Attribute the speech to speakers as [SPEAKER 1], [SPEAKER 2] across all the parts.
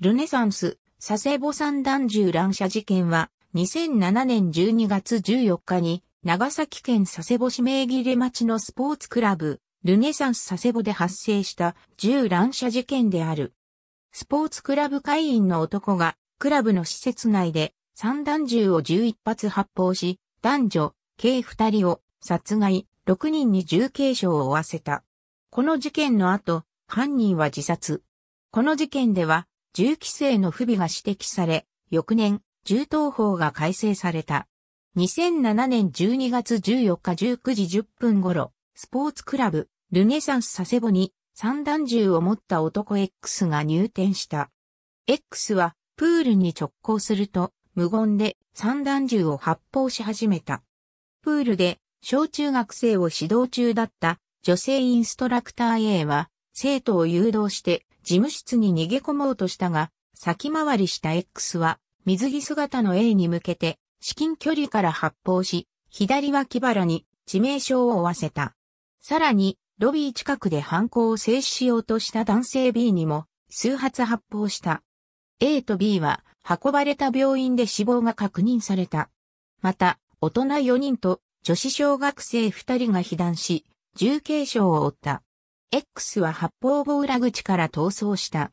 [SPEAKER 1] ルネサンス、佐世保三弾銃乱射事件は、2007年12月14日に、長崎県佐世保市名切れ町のスポーツクラブ、ルネサンス佐世保で発生した銃乱射事件である。スポーツクラブ会員の男が、クラブの施設内で、散弾銃を11発発砲し、男女、計2人を殺害、6人に重軽傷を負わせた。この事件の後、犯人は自殺。この事件では、銃規制の不備が指摘され、翌年、銃刀法が改正された。2007年12月14日19時10分頃、スポーツクラブ、ルネサンス佐世保に散弾銃を持った男 X が入店した。X はプールに直行すると無言で散弾銃を発砲し始めた。プールで小中学生を指導中だった女性インストラクター A は生徒を誘導して事務室に逃げ込もうとしたが、先回りした X は、水着姿の A に向けて、至近距離から発砲し、左脇腹に致命傷を負わせた。さらに、ロビー近くで犯行を制止しようとした男性 B にも、数発発砲した。A と B は、運ばれた病院で死亡が確認された。また、大人4人と女子小学生2人が被弾し、重軽傷を負った。X は発砲棒裏口から逃走した。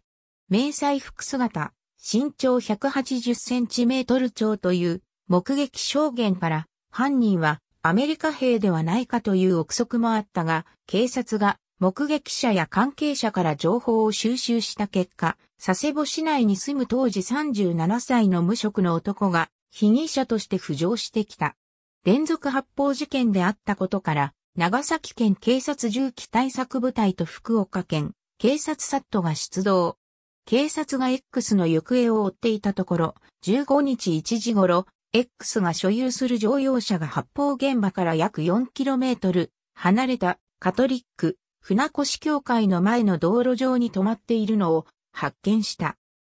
[SPEAKER 1] 迷彩服姿、身長180センチメートル超という目撃証言から犯人はアメリカ兵ではないかという憶測もあったが、警察が目撃者や関係者から情報を収集した結果、佐世保市内に住む当時37歳の無職の男が被疑者として浮上してきた。連続発砲事件であったことから、長崎県警察銃器対策部隊と福岡県警察サットが出動。警察が X の行方を追っていたところ、15日1時頃、X が所有する乗用車が発砲現場から約 4km 離れたカトリック船越教会の前の道路上に止まっているのを発見した。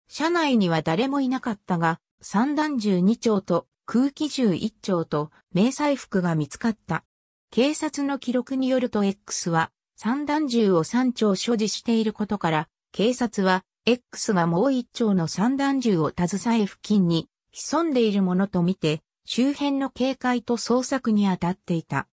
[SPEAKER 1] 車内には誰もいなかったが、散弾銃2丁と空気銃1丁と迷彩服が見つかった。警察の記録によると X は散弾銃を3丁所持していることから、警察は X がもう1丁の散弾銃を携え付近に潜んでいるものとみて、周辺の警戒と捜索に当たっていた。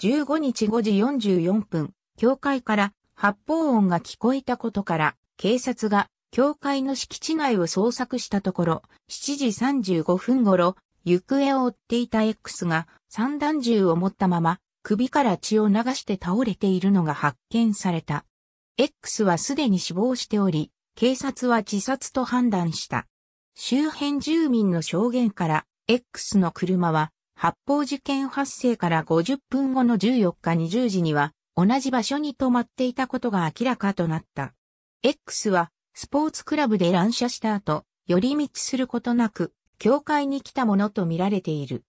[SPEAKER 1] 15日5時44分、教会から発砲音が聞こえたことから、警察が教会の敷地内を捜索したところ、7時35分頃、行方を追っていた X が散弾銃を持ったまま首から血を流して倒れているのが発見された。X はすでに死亡しており、警察は自殺と判断した。周辺住民の証言から、X の車は、発砲事件発生から50分後の14日20時には、同じ場所に止まっていたことが明らかとなった。X は、スポーツクラブで乱射した後、寄り道することなく、教会に来たものとみられている。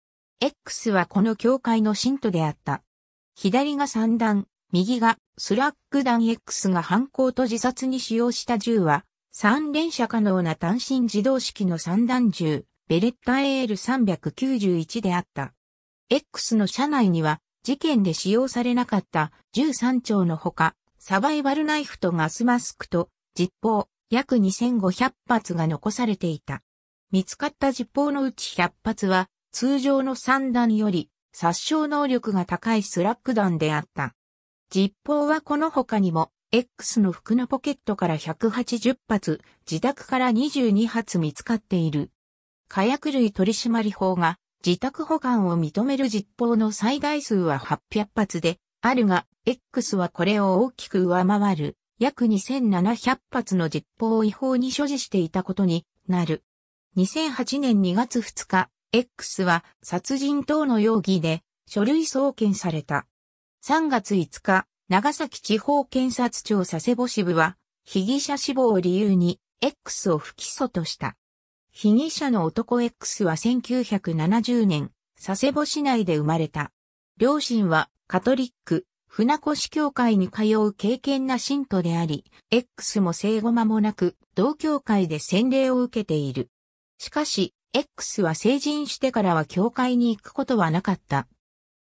[SPEAKER 1] X はこの教会の信徒であった。左が三段、右がスラッグ弾 X が犯行と自殺に使用した銃は、三連射可能な単身自動式の三段銃、ベレッタ AL391 であった。X の車内には、事件で使用されなかった銃三丁のほか、サバイバルナイフとガスマスクと、実砲、約2500発が残されていた。見つかった実砲のうち100発は、通常の散弾より殺傷能力が高いスラック弾であった。実砲はこの他にも、X の服のポケットから180発、自宅から22発見つかっている。火薬類取締法が自宅保管を認める実砲の最大数は800発で、あるが、X はこれを大きく上回る、約2700発の実砲を違法に所持していたことになる。2008年2月2日、X は殺人等の容疑で書類送検された。3月5日、長崎地方検察庁佐世保支部は、被疑者死亡を理由に X を不起訴とした。被疑者の男 X は1970年、佐世保市内で生まれた。両親はカトリック、船越教会に通う敬虔な信徒であり、X も生後間もなく、同教会で洗礼を受けている。しかし、X は成人してからは教会に行くことはなかった。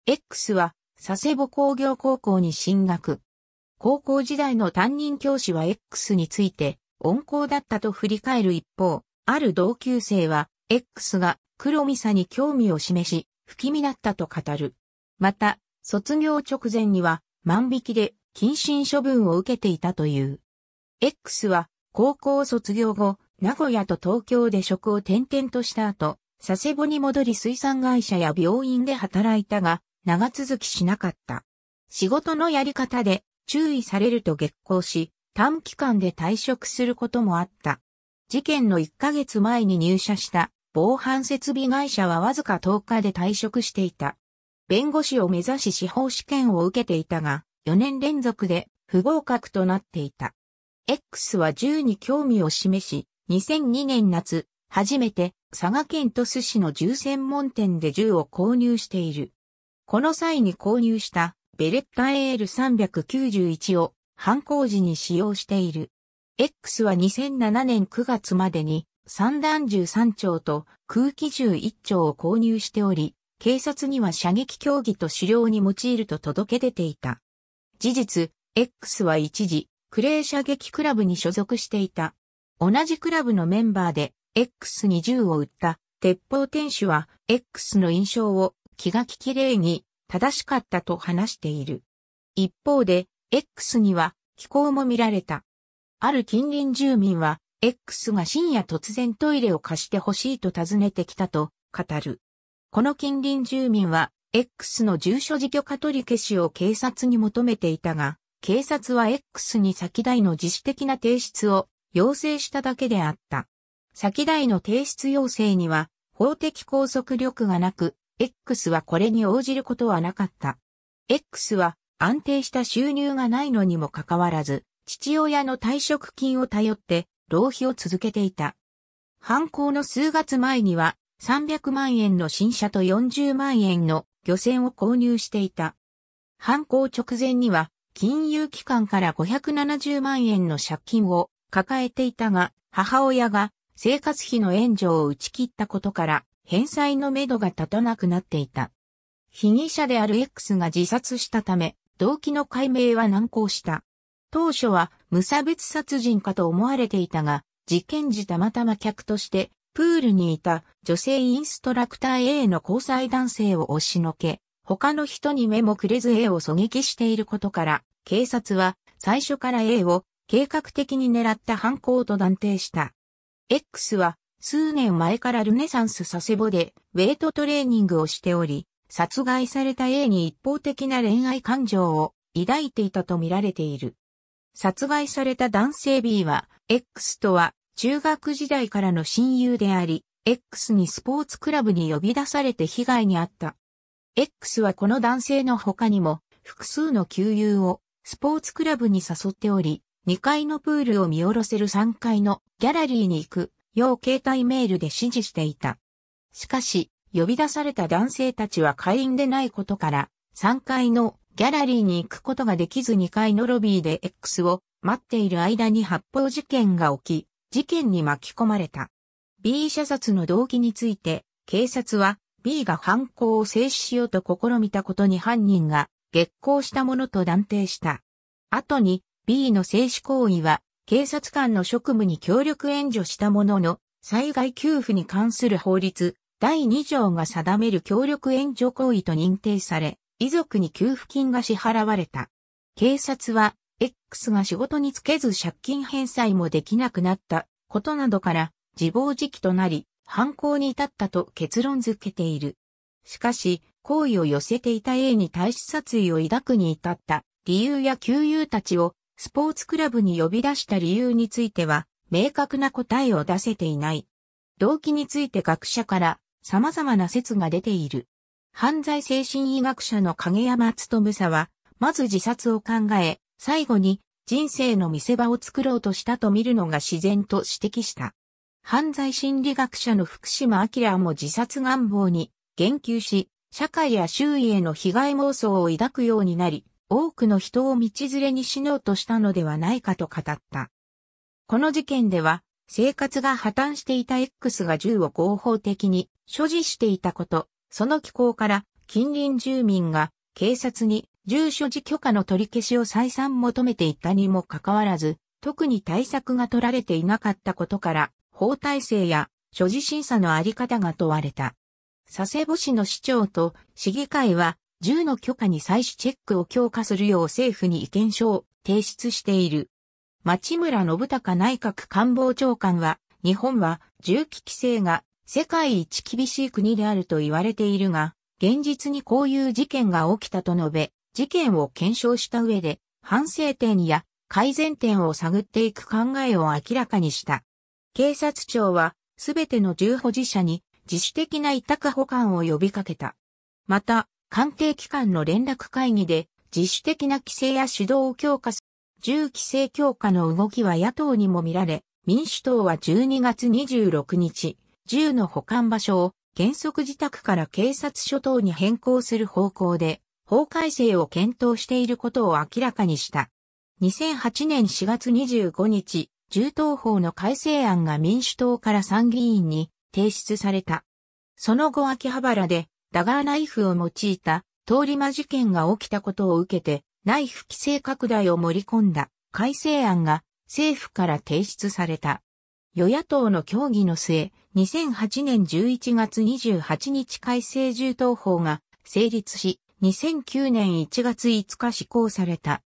[SPEAKER 1] X は佐世保工業高校に進学。高校時代の担任教師は X について温厚だったと振り返る一方、ある同級生は X が黒ミサに興味を示し、不気味だったと語る。また、卒業直前には万引きで謹慎処分を受けていたという。X は高校卒業後、名古屋と東京で職を転々とした後、佐世保に戻り水産会社や病院で働いたが、長続きしなかった。仕事のやり方で注意されると激高し、短期間で退職することもあった。事件の1ヶ月前に入社した防犯設備会社はわずか10日で退職していた。弁護士を目指し司法試験を受けていたが、4年連続で不合格となっていた。X は銃に興味を示し、2002年夏、初めて佐賀県鳥栖市の銃専門店で銃を購入している。この際に購入したベレッタ AL391 を犯行時に使用している。X は2007年9月までに散弾銃3丁と空気銃1丁を購入しており、警察には射撃競技と狩猟に用いると届け出ていた。事実、X は一時、クレー射撃クラブに所属していた。同じクラブのメンバーで X に銃を撃った鉄砲店主は X の印象を気が利き礼に正しかったと話している。一方で X には気候も見られた。ある近隣住民は X が深夜突然トイレを貸してほしいと尋ねてきたと語る。この近隣住民は X の住所自許化取り消しを警察に求めていたが、警察は X に先代の自主的な提出を要請しただけであった。先代の提出要請には法的拘束力がなく、X はこれに応じることはなかった。X は安定した収入がないのにもかかわらず、父親の退職金を頼って浪費を続けていた。犯行の数月前には300万円の新車と40万円の漁船を購入していた。犯行直前には金融機関から570万円の借金を抱えていたが、母親が生活費の援助を打ち切ったことから、返済のめどが立たなくなっていた。被疑者である X が自殺したため、動機の解明は難航した。当初は無差別殺人かと思われていたが、事件時たまたま客として、プールにいた女性インストラクター A の交際男性を押しのけ、他の人に目もくれず A を狙撃していることから、警察は最初から A を計画的に狙った犯行と断定した。X は数年前からルネサンス佐世保でウェイトトレーニングをしており、殺害された A に一方的な恋愛感情を抱いていたと見られている。殺害された男性 B は、X とは中学時代からの親友であり、X にスポーツクラブに呼び出されて被害に遭った。X はこの男性の他にも複数の旧友をスポーツクラブに誘っており、2階のプールを見下ろせる3階のギャラリーに行く、よう携帯メールで指示していた。しかし、呼び出された男性たちは会員でないことから、3階のギャラリーに行くことができず2階のロビーで X を待っている間に発砲事件が起き、事件に巻き込まれた。B 射殺の動機について、警察は B が犯行を制止しようと試みたことに犯人が激行したものと断定した。後に B の静止行為は、警察官の職務に協力援助したものの、災害給付に関する法律、第2条が定める協力援助行為と認定され、遺族に給付金が支払われた。警察は、X が仕事に就けず借金返済もできなくなったことなどから、自暴自棄となり、犯行に至ったと結論付けている。しかし、行為を寄せていた A に対し殺意を抱くに至った理由や旧友たちをスポーツクラブに呼び出した理由については、明確な答えを出せていない。動機について学者から様々な説が出ている。犯罪精神医学者の影山努さは、まず自殺を考え、最後に人生の見せ場を作ろうとしたと見るのが自然と指摘した。犯罪心理学者の福島明も自殺願望に言及し、社会や周囲への被害妄想を抱くようになり、多くの人を道連れに死のうとしたのではないかと語った。この事件では、生活が破綻していた X が銃を合法的に所持していたこと、その機構から近隣住民が警察に住所持許可の取り消しを再三求めていたにもかかわらず、特に対策が取られていなかったことから、法体制や所持審査のあり方が問われた。佐世保市の市長と市議会は銃の許可に採取チェックを強化するよう政府に意見書を提出している。町村信孝内閣官房長官は、日本は銃器規制が世界一厳しい国であると言われているが、現実にこういう事件が起きたと述べ、事件を検証した上で、反省点や改善点を探っていく考えを明らかにした。警察庁は、すべての銃保持者に自主的な委託保管を呼びかけた。また、関係機関の連絡会議で自主的な規制や指導を強化する。銃規制強化の動きは野党にも見られ、民主党は12月26日、銃の保管場所を原則自宅から警察署等に変更する方向で法改正を検討していることを明らかにした。2008年4月25日、銃刀法の改正案が民主党から参議院に提出された。その後秋葉原でダガーナイフを用いた通り魔事件が起きたことを受けて、ナイフ規制拡大を盛り込んだ改正案が政府から提出された。与野党の協議の末、2008年11月28日改正銃刀法が成立し、2009年1月5日施行された。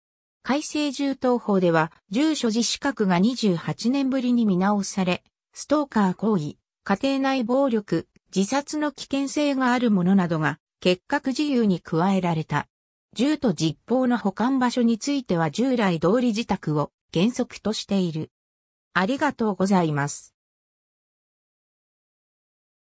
[SPEAKER 1] 改正銃刀法では、銃所持資格が28年ぶりに見直され、ストーカー行為、家庭内暴力、自殺の危険性があるものなどが結核自由に加えられた。銃と実砲の保管場所については従来通り自宅を原則としている。ありがとうございます。